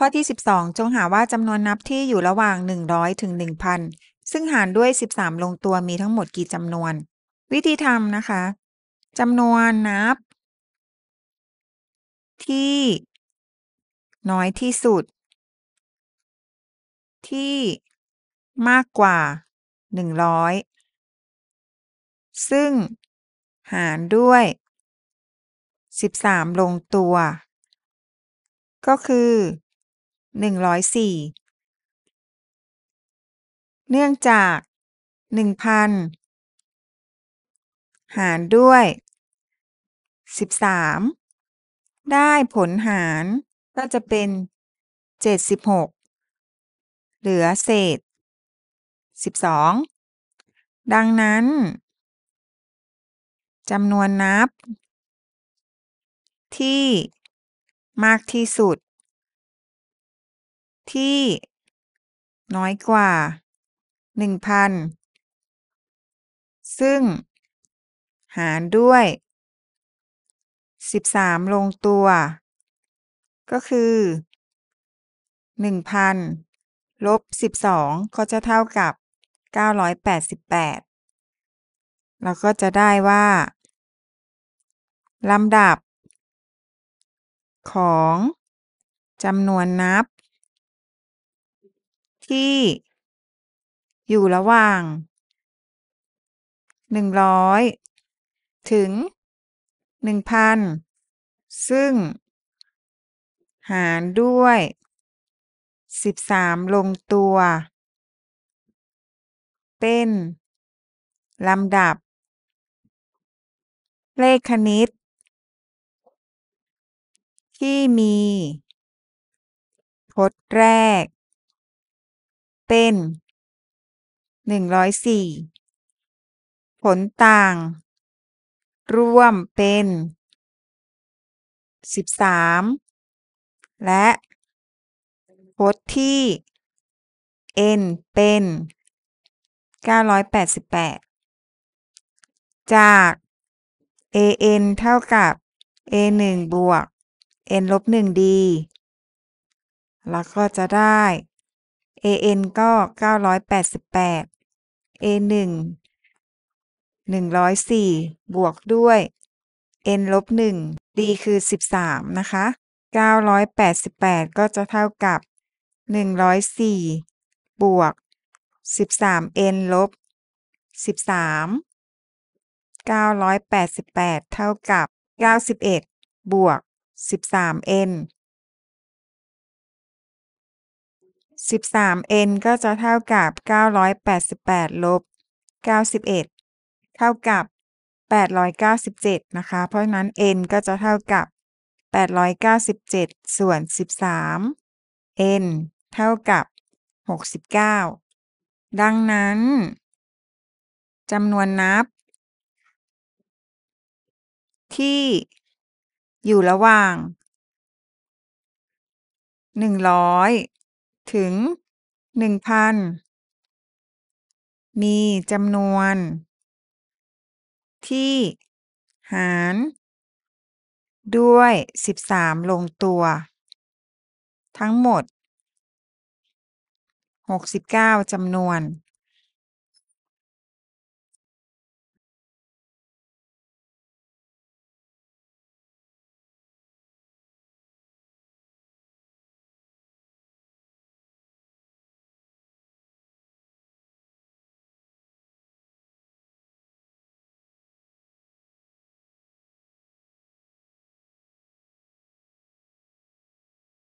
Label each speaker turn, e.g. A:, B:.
A: ข้อที่ 12 จงหาว่าจำนวนนับที่อยู่ระหว่าง 100ถึง1,000 ซึ่งหารด้วย 13 ลงตัวมีทั้งหมดกี่จำนวน วิธีทำนะคะ จำนวนนับ
B: ที่น้อยที่สุดที่มากกว่า 100ซึ่งหารด้วย13ลงตัว ก็คือ104เนื่องจาก1,000หารด้วย13ได้ผลหารก็จะเป็น76เหลือเศษ12ดังนั้นจำนวนนับ ที่มากที่สุดที่ น้อยกว่า1,000ซึ่ง หารด้วย13ลง
A: ตัว ก็คือ1,000ลบ12ก็จะเท่ากับ988เราก็จะได้ว่าลำดับ
B: ของจำนวนนับที่ อยู่ระหว่าง100ถึง1,000ซึ่ง หารด้วย13ลงตัว เป็น ลำดับ เลขคณิต ที่มี พจน์แรกเป็น หนึ่งร้อยสี่ ผลต่างร่วมเป็นสิบสาม และ พจน์ที่
A: n เป็นเก้้ารอยแปดสิบแปดจาก an เท่ากับ a งบวก n ลบหนึ่งดีแล้วก็จะได้ AN ก็ 988 A1 104 บวกด้วย n ลบ1 d คือ 13 นะคะ 988 ก็จะเท่ากับ 104 บวก 13n ลบ 13 988 เท่ากับ 91 บวก 13n 13n ก็จะเท่ากับ 988ลบ91 เท่ากับ 897 นะคะเพราะนั้น n ก็จะเท่ากับ 897ส่วน13 n เท่ากับ 69 ดังนั้นจำนวนน
B: ับ ที่ อยู่ระหว่าง 100ถึง 1,000 มีจำนวน ที่หาร ด้วย 13 ลงตัว ทั้งหมด 69จำนวน